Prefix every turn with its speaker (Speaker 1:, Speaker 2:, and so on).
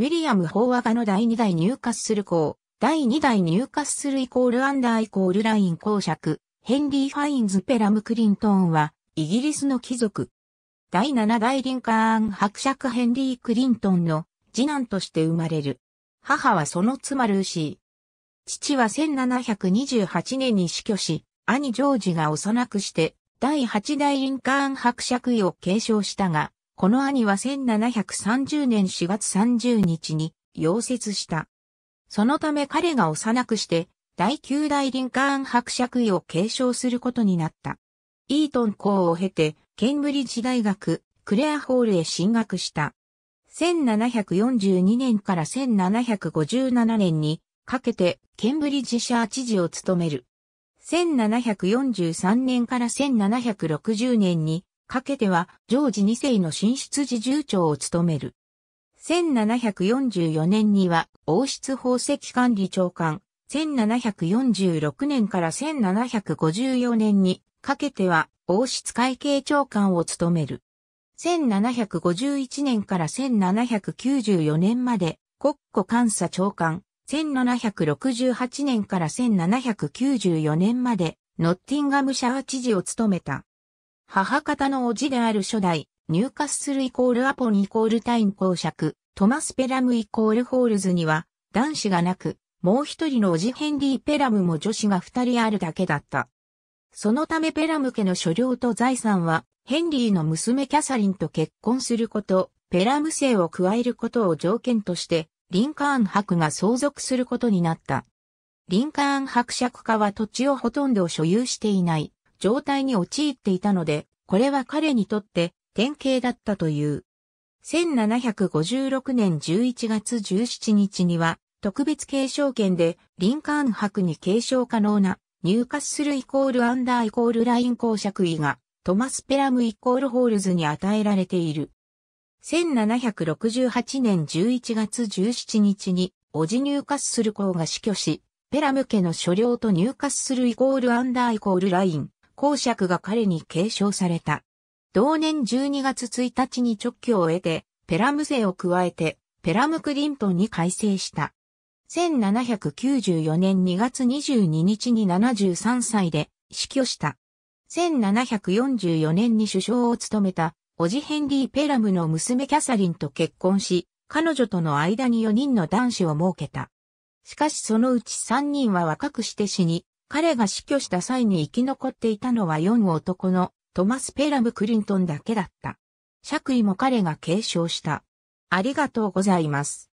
Speaker 1: ウィリアム・法和ガの第2代入荷する校、第2代入荷するイコールアンダーイコールライン公爵、ヘンリー・ファインズ・ペラム・クリントンは、イギリスの貴族。第7代リンカーン伯爵ヘンリー・クリントンの次男として生まれる。母はその妻ルーシー。父は1728年に死去し、兄ジョージが幼くして、第8代リンカーン伯爵位を継承したが、この兄は1730年4月30日に溶接した。そのため彼が幼くして第9代リンカーン伯爵位を継承することになった。イートン校を経て、ケンブリッジ大学、クレアホールへ進学した。1742年から1757年にかけてケンブリッジシャー知事を務める。1743年から1760年にかけては、ジョージ2世の進出時重長を務める。1744年には、王室宝石管理長官、1746年から1754年にかけては、王室会計長官を務める。1751年から1794年まで、国庫監査長官、1768年から1794年まで、ノッティンガムシャー知事を務めた。母方の叔父である初代、ニューカッスルイコールアポンイコールタイン公爵、トマス・ペラムイコールホールズには、男子がなく、もう一人の叔父ヘンリー・ペラムも女子が二人あるだけだった。そのためペラム家の所領と財産は、ヘンリーの娘キャサリンと結婚すること、ペラム姓を加えることを条件として、リンカーン博が相続することになった。リンカーン伯爵家は土地をほとんど所有していない。状態に陥っていたので、これは彼にとって典型だったという。1756年11月17日には、特別継承権で、リンカーン博に継承可能な、入荷するイコールアンダーイコールライン公爵位が、トマス・ペラムイコールホールズに与えられている。1768年11月17日に、オジ・入荷する公が死去し、ペラム家の所領と入荷するイコールアンダーイコールライン、公爵が彼に継承された。同年12月1日に直居を得て、ペラム税を加えて、ペラムクリントンに改正した。1794年2月22日に73歳で死去した。1744年に首相を務めた、オジヘンリー・ペラムの娘キャサリンと結婚し、彼女との間に4人の男子を設けた。しかしそのうち3人は若くして死に、彼が死去した際に生き残っていたのは4男のトマス・ペラム・クリントンだけだった。爵位も彼が継承した。ありがとうございます。